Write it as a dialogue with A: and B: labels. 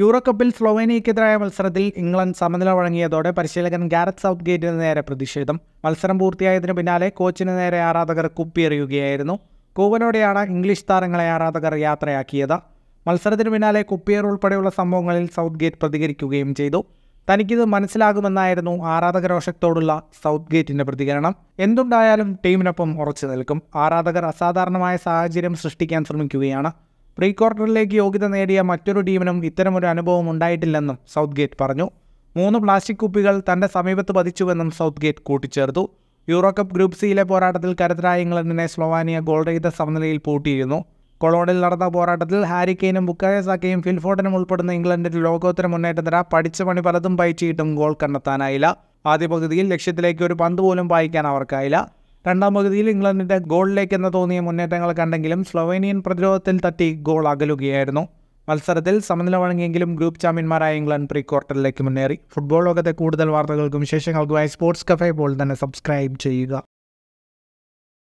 A: യൂറോകപ്പിൽ സ്ലോവേനിയക്കെതിരായ മത്സരത്തിൽ ഇംഗ്ലണ്ട് സമനില വഴങ്ങിയതോടെ പരിശീലകൻ ഗാരറ്റ് സൗത്ത് ഗേറ്റിന് നേരെ പ്രതിഷേധം മത്സരം പൂർത്തിയായതിനു പിന്നാലെ കോച്ചിന് നേരെ ആരാധകർ കുപ്പിയെറിയുകയായിരുന്നു കൂവലോടെയാണ് ഇംഗ്ലീഷ് താരങ്ങളെ ആരാധകർ യാത്രയാക്കിയത് മത്സരത്തിനു പിന്നാലെ കുപ്പിയർ ഉൾപ്പെടെയുള്ള സംഭവങ്ങളിൽ സൗത്ത് ഗേറ്റ് പ്രതികരിക്കുകയും ചെയ്തു തനിക്കിത് മനസ്സിലാകുമെന്നായിരുന്നു ആരാധക രോഷത്തോടുള്ള സൗത്ത് ഗേറ്റിൻ്റെ പ്രതികരണം എന്തുണ്ടായാലും ടീമിനൊപ്പം ഉറച്ചു നിൽക്കും ആരാധകർ അസാധാരണമായ സാഹചര്യം സൃഷ്ടിക്കാൻ ശ്രമിക്കുകയാണ് പ്രീ ക്വാർട്ടറിലേക്ക് യോഗ്യത നേടിയ മറ്റൊരു ടീമിനും ഇത്തരമൊരു അനുഭവം ഉണ്ടായിട്ടില്ലെന്നും സൗത്ത് ഗേറ്റ് പറഞ്ഞു മൂന്ന് പ്ലാസ്റ്റിക് കുപ്പികൾ തന്റെ സമീപത്ത് പതിച്ചുവെന്നും സൗത്ത് ഗേറ്റ് കൂട്ടിച്ചേർത്തു യൂറോ കപ്പ് ഗ്രൂപ്പ് സിയിലെ പോരാട്ടത്തിൽ കരുതരായ ഇംഗ്ലണ്ടിനെ സ്ലോവാനിയ ഗോൾ രഹിത സമനിലയിൽ പൂട്ടിയിരുന്നു കൊളോണിൽ നടന്ന പോരാട്ടത്തിൽ ഹാരി കെയിനും ബുക്കായ സാക്കയും ഫിൽഫോർഡനും ഉൾപ്പെടുന്ന ഇംഗ്ലണ്ടിൻ്റെ ലോകോത്തര മുന്നേറ്റത്തിന പഠിച്ച പണി പലതും പയച്ചിട്ടും ഗോൾ കണ്ടെത്താനായില്ല ആദ്യ പകുതിയിൽ ലക്ഷ്യത്തിലേക്ക് ഒരു പന്ത് പോലും പായിക്കാൻ അവർക്കായില്ല രണ്ടാം പകുതിയിൽ ഇംഗ്ലണ്ടിൻ്റെ ഗോളിലേക്ക് എന്ന് തോന്നിയ മുന്നേറ്റങ്ങൾ കണ്ടെങ്കിലും സ്ലൊവേനിയൻ പ്രതിരോധത്തിൽ തട്ടി ഗോൾ അകലുകയായിരുന്നു മത്സരത്തിൽ സമനില വഴങ്ങിയെങ്കിലും ഗ്രൂപ്പ് ചാമ്പ്യന്മാരായ ഇംഗ്ലണ്ട് പ്രീ ക്വാർട്ടറിലേക്ക് മുന്നേറി ഫുട്ബോൾ ലോകത്തെ കൂടുതൽ വാർത്തകൾക്കും വിശേഷങ്ങൾക്കുമായി സ്പോർട്സ് കഫേ പോൾ തന്നെ സബ്സ്ക്രൈബ് ചെയ്യുക